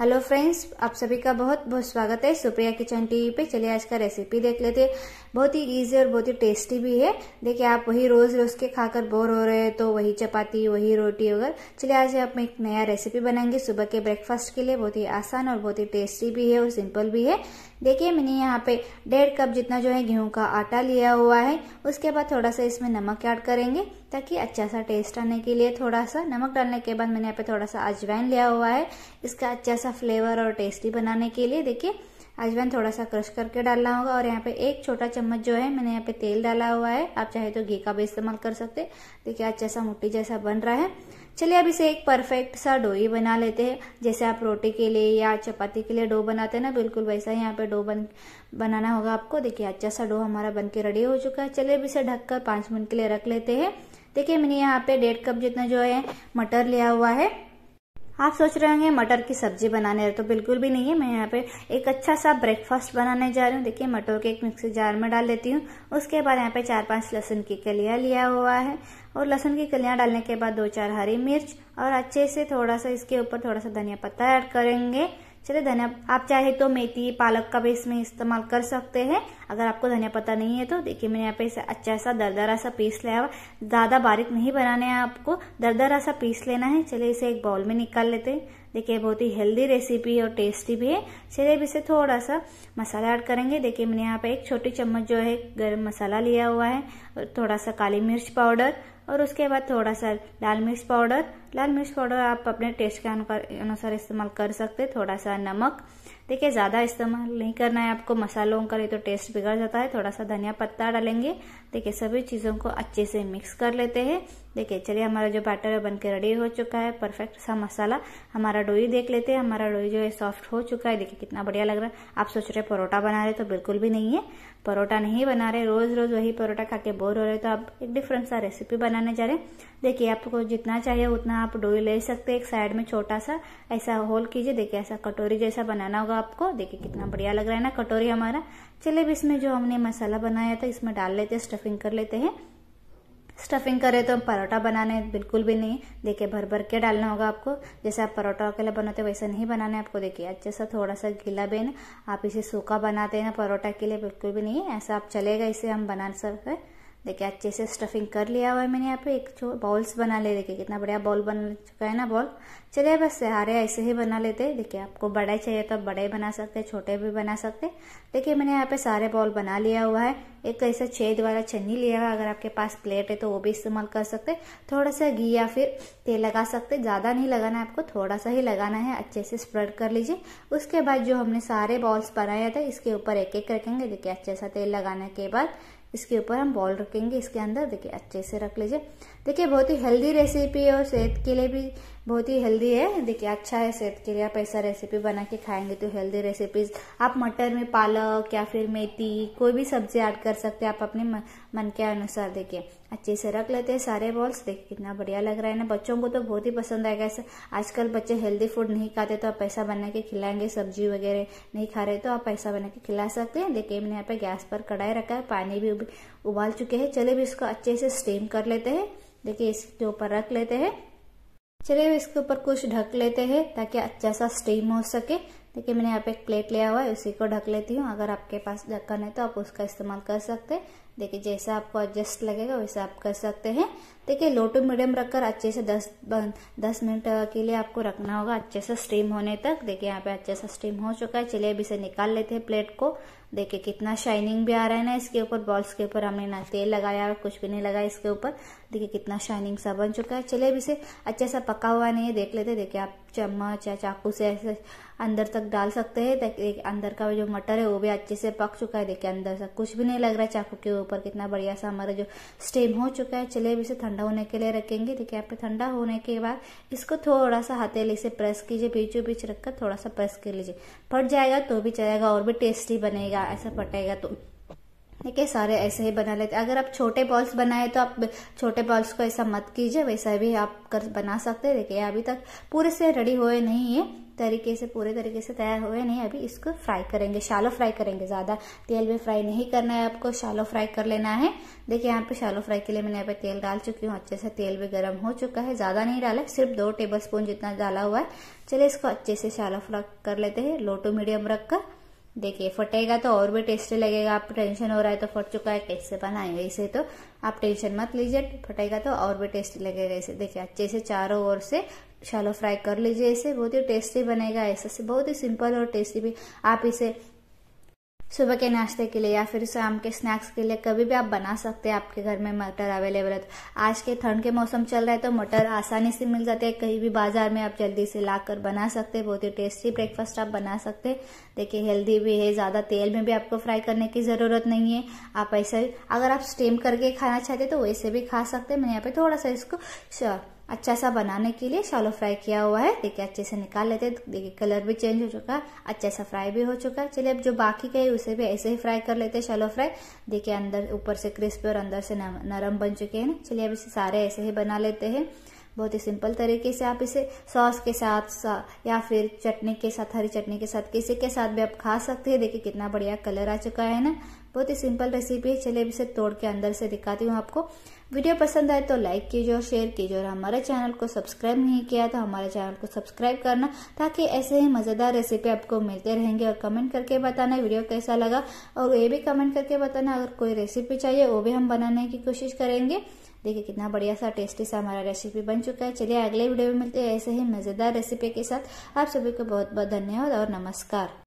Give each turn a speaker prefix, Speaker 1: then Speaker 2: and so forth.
Speaker 1: hello friends आप सभी का बहुत बहुत स्वागत है सुप्रिया किचन टीवी पे चलिए आज का रेसिपी देख लेते हैं बहुत ही ईजी और बहुत ही टेस्टी भी है देखिए आप वही रोज़ रोज़ के खाकर बोर हो रहे हैं तो वही चपाती वही रोटी वगैरह चलिए आज आप एक नया रेसिपी बनाएंगे सुबह के ब्रेकफास्ट के लिए बहुत ही आसान और बहुत ही टेस्टी भी है और सिंपल भी है देखिए मैंने यहाँ पे डेढ़ कप जितना जो है गेहूं का आटा लिया हुआ है उसके बाद थोड़ा सा इसमें नमक ऐड करेंगे ताकि अच्छा सा टेस्ट आने के लिए थोड़ा सा नमक डालने के बाद मैंने यहाँ पे थोड़ा सा अजवाइन लिया हुआ है इसका अच्छा सा फ्लेवर और टेस्टी बनाने के लिए देखिए अजवाइन थोड़ा सा क्रश करके डालना होगा और यहाँ पे एक छोटा चम्मच जो है मैंने यहाँ पे तेल डाला हुआ है आप चाहे तो घी का भी इस्तेमाल कर सकते देखिए अच्छा सा मुट्टी जैसा बन रहा है चलिए अब इसे एक परफेक्ट सा डोई बना लेते हैं जैसे आप रोटी के लिए या चपाती के लिए डो बनाते हैं ना बिल्कुल वैसा ही यहाँ पे डो बन बनाना होगा आपको देखिए अच्छा सा डो हमारा बन के रेडी हो चुका है चलिए अब इसे ढककर पांच मिनट के लिए रख लेते हैं देखिए मैंने यहाँ पे डेढ़ कप जितना जो है मटर लिया हुआ है आप सोच रहे होंगे मटर की सब्जी बनाने तो बिल्कुल भी नहीं है मैं यहाँ पे एक अच्छा सा ब्रेकफास्ट बनाने जा रही हूँ देखिए मटर के एक मिक्सी जार में डाल देती हूँ उसके बाद यहाँ पे चार पांच लहसुन की कलिया लिया हुआ है और लहसुन की कलिया डालने के बाद दो चार हरी मिर्च और अच्छे से थोड़ा सा इसके ऊपर थोड़ा सा धनिया पत्ता ऐड करेंगे चलिए धनिया आप चाहे तो मेथी पालक का भी इसमें इस्तेमाल कर सकते हैं अगर आपको धनिया पता नहीं है तो देखिए मैंने यहाँ पे इसे अच्छा सा दरदरा सा पीस लिया ज़्यादा बारीक नहीं बनाने हैं आपको दरदरा सा पीस लेना है चलिए इसे एक बाउल में निकाल लेते हैं देखिए बहुत ही हेल्दी रेसिपी और टेस्टी भी है चलिए अब इसे थोड़ा सा मसाला ऐड करेंगे देखिए मैंने यहाँ पे एक छोटी चम्मच जो है गर्म मसाला लिया हुआ है और थोड़ा सा काली मिर्च पाउडर और उसके बाद थोड़ा सा लाल मिर्च पाउडर लाल मिर्च पाउडर आप अपने टेस्ट के अनुसार इस्तेमाल कर सकते थोड़ा सा नमक देखिए ज़्यादा इस्तेमाल नहीं करना है आपको मसालों का नहीं तो टेस्ट बिगड़ जाता है थोड़ा सा धनिया पत्ता डालेंगे देखिए सभी चीज़ों को अच्छे से मिक्स कर लेते हैं देखिए चलिए हमारा जो बैटर है बनकर रेडी हो चुका है परफेक्ट सा मसाला हमारा डोई देख लेते हैं हमारा डोई जो है सॉफ्ट हो चुका है देखिए कितना बढ़िया लग रहा है आप सोच रहे परोठा बना रहे तो बिल्कुल भी नहीं है परोठा नहीं बना रहे रोज़ रोज़ वही परोठा खा के बोर हो रहे तो आप एक डिफरेंट सा रेसिपी बनाने जा रहे देखिए आपको जितना चाहिए उतना आप डोई ले सकते हैं एक साइड में छोटा सा ऐसा होल कीजिए देखिए ऐसा कटोरी जैसा बनाना होगा आपको देखिए कितना बढ़िया लग रहा है ना कटोरी हमारा चलिए भी इसमें जो हमने मसाला बनाया था इसमें डाल लेते हैं स्टफिंग कर लेते हैं स्टफिंग करें तो पराठा बनाने बिल्कुल भी नहीं देखिए भर भर के डालना होगा आपको जैसे आप परोठा के लिए बनाते वैसा नहीं बनाना आपको देखिए अच्छे सा थोड़ा सा गीला बेन आप इसे सूखा बनाते हैं ना परोठा के लिए बिल्कुल भी नहीं ऐसा आप चलेगा इसे हम बना सकते हैं देखिए अच्छे से स्टफिंग कर लिया हुआ है मैंने यहाँ पे एक जो बॉल्स बना ले देखिए कितना बढ़िया बॉल बन चुका है ना बॉल चलिए बस सारे ऐसे ही बना लेते हैं देखिए आपको बड़े चाहिए तो आप बड़े बना सकते हैं छोटे भी बना सकते देखिए मैंने यहाँ पे सारे बॉल बना लिया हुआ है एक तो ऐसे छेद वाला छन्नी लिया हुआ अगर आपके पास प्लेट है तो वो भी इस्तेमाल कर सकते थोड़ा सा घी या फिर तेल लगा सकते ज़्यादा नहीं लगाना है आपको थोड़ा सा ही लगाना है अच्छे से स्प्रेड कर लीजिए उसके बाद जो हमने सारे बॉल्स बनाया था इसके ऊपर एक एक रखेंगे देखिए अच्छे सा तेल लगाने के बाद इसके ऊपर हम बॉल रखेंगे इसके अंदर देखिए अच्छे से रख लीजिए देखिए बहुत ही हेल्दी रेसिपी है और सेहत के लिए भी बहुत ही हेल्दी है देखिए अच्छा है सेहत के लिए आप ऐसा रेसिपी बना के खाएंगे तो हेल्दी रेसिपीज आप मटर में पालक या फिर मेथी कोई भी सब्जी ऐड कर सकते हैं आप अपने मन के अनुसार देखिए अच्छे से रख लेते हैं सारे बॉल्स देखिए कितना बढ़िया लग रहा है ना बच्चों को तो बहुत ही पसंद आएगा ऐसा आजकल बच्चे हेल्दी फूड नहीं खाते तो आप पैसा बना के खिलाएंगे सब्जी वगैरह नहीं खा रहे तो आप पैसा बना के खिला सकते हैं देखिए मैंने यहाँ पे गैस पर कढ़ाई रखा है पानी भी उबाल चुके हैं चले भी इसको अच्छे से स्टीम कर लेते हैं देखिए इसके ऊपर रख लेते हैं चलिए इसके ऊपर कुछ ढक लेते हैं ताकि अच्छा सा स्टीम हो सके देखिए मैंने यहाँ पे एक प्लेट लिया हुआ है उसी को ढक लेती हूँ अगर आपके पास ढक्कन है तो आप उसका इस्तेमाल कर सकते हैं देखिए जैसा आपको एडजस्ट लगेगा वैसा आप कर सकते हैं देखिए लो टू मीडियम रखकर अच्छे से दस दस मिनट के लिए आपको रखना होगा अच्छे से स्टीम होने तक देखिए यहाँ पे अच्छे सा स्टीम हो चुका है चलिए अब इसे निकाल लेते हैं प्लेट को देखिए कितना शाइनिंग भी आ रहा है ना इसके ऊपर बॉल्स के ऊपर हमने ना तेल लगाया कुछ भी नहीं लगाया इसके ऊपर देखिए कितना शाइनिंग सा बन चुका है चलिए अभी इसे अच्छा सा पका हुआ नहीं है देख लेते देखिए आप चम्मच या चाकू से ऐसे अंदर तक डाल सकते हैं देखिए अंदर का जो मटर है वो भी अच्छे से पक चुका है देखिए अंदर से कुछ भी नहीं लग रहा है चाकू के ऊपर कितना बढ़िया सा हमारा जो स्टेम हो चुका है चलिए अभी इसे ठंडा होने के लिए रखेंगे देखिए आप ठंडा होने के बाद इसको थोड़ा सा हथेली से प्रेस कीजिए बीचों बीच रखकर थोड़ा सा प्रेस कर लीजिए फट जाएगा तो भी चलेगा और भी टेस्टी बनेगा ऐसा पटेगा तो ठीक है सारे ऐसे ही बना लेते अगर आप छोटे बॉल्स बनाए तो आप छोटे बॉल्स को ऐसा मत कीजिए वैसा भी आप कर बना सकते हैं देखिए अभी तक पूरे से रेडी हुए नहीं है तरीके से पूरे तरीके से तैयार हुए नहीं अभी इसको फ्राई करेंगे शालो फ्राई करेंगे ज़्यादा तेल में फ्राई नहीं करना है आपको शालो फ्राई कर लेना है देखिए यहाँ पे शालो फ्राई के लिए मैंने यहाँ पे तेल डाल चुकी हूँ अच्छे से तेल भी गर्म हो चुका है ज़्यादा नहीं डाला सिर्फ दो टेबल स्पून जितना डाला हुआ है चलिए इसको अच्छे से शालो फ्राई कर लेते हैं लो टू मीडियम रखकर देखिए फटेगा तो और भी टेस्टी लगेगा आप टेंशन हो रहा है तो फट चुका है कैसे बनाएंगे इसे तो आप टेंशन मत लीजिए फटेगा तो और भी टेस्टी लगेगा इसे देखिए अच्छे से चारों ओर से शालो फ्राई कर लीजिए इसे बहुत ही टेस्टी बनेगा ऐसे से बहुत ही सिंपल और टेस्टी भी आप इसे सुबह के नाश्ते के लिए या फिर शाम के स्नैक्स के लिए कभी भी आप बना सकते हैं आपके घर में मटर अवेलेबल है आज के ठंड के मौसम चल रहा है तो मटर आसानी से मिल जाते हैं कहीं भी बाजार में आप जल्दी से ला कर बना सकते हैं बहुत ही टेस्टी ब्रेकफास्ट आप बना सकते हैं देखिए हेल्दी भी है ज़्यादा तेल में भी आपको फ्राई करने की ज़रूरत नहीं है आप ऐसे अगर आप स्टीम करके खाना चाहते तो वैसे भी खा सकते हैं मैंने यहाँ पे थोड़ा सा इसको अच्छा सा बनाने के लिए शालो फ्राई किया हुआ है देखिए अच्छे से निकाल लेते हैं देखिए कलर भी चेंज हो चुका है अच्छा सा फ्राई भी हो चुका है चलिए अब जो बाकी का है उसे भी ऐसे ही फ्राई कर लेते हैं शालो फ्राई देखिए अंदर ऊपर से क्रिस्पी और अंदर से नरम बन चुके हैं चलिए अब इसे सारे ऐसे ही बना लेते हैं बहुत ही सिंपल तरीके से आप इसे सॉस के साथ सा, या फिर चटनी के साथ हरी चटनी के साथ किसी के साथ भी आप खा सकते हैं देखिए कितना बढ़िया कलर आ चुका है ना बहुत ही सिंपल रेसिपी है चलिए इसे तोड़ के अंदर से दिखाती हूँ आपको वीडियो पसंद आए तो लाइक कीजिए और शेयर कीजिए और हमारे चैनल को सब्सक्राइब नहीं किया तो हमारे चैनल को सब्सक्राइब करना ताकि ऐसे ही मज़ेदार रेसिपी आपको मिलते रहेंगे और कमेंट करके बताना वीडियो कैसा लगा और ये भी कमेंट करके बताना अगर कोई रेसिपी चाहिए वो भी हम बनाने की कोशिश करेंगे देखिए कितना बढ़िया सा टेस्टी सा हमारा रेसिपी बन चुका है चलिए अगले वीडियो में मिलते हैं ऐसे ही मज़ेदार रेसिपी के साथ आप सभी को बहुत बहुत धन्यवाद और नमस्कार